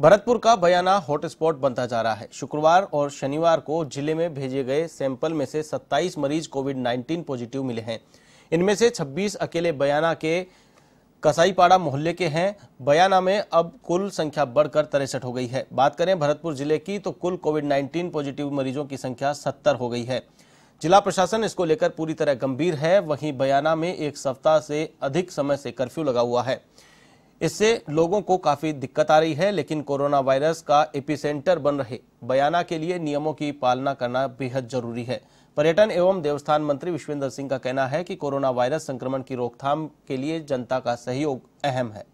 भरतपुर का बयाना हॉटस्पॉट बनता जा रहा है शुक्रवार और शनिवार को जिले में भेजे गए सैंपल में से 27 मरीज कोविड 19 पॉजिटिव मिले हैं इनमें से 26 अकेले बयाना के कसाईपाड़ा मोहल्ले के हैं बयाना में अब कुल संख्या बढ़कर तिरसठ हो गई है बात करें भरतपुर जिले की तो कुल कोविड 19 पॉजिटिव मरीजों की संख्या सत्तर हो गई है जिला प्रशासन इसको लेकर पूरी तरह गंभीर है वहीं बयाना में एक सप्ताह से अधिक समय से कर्फ्यू लगा हुआ है इससे लोगों को काफी दिक्कत आ रही है लेकिन कोरोना वायरस का एपिसेंटर बन रहे बयाना के लिए नियमों की पालना करना बेहद जरूरी है पर्यटन एवं देवस्थान मंत्री विश्वेंद्र सिंह का कहना है कि कोरोना वायरस संक्रमण की रोकथाम के लिए जनता का सहयोग अहम है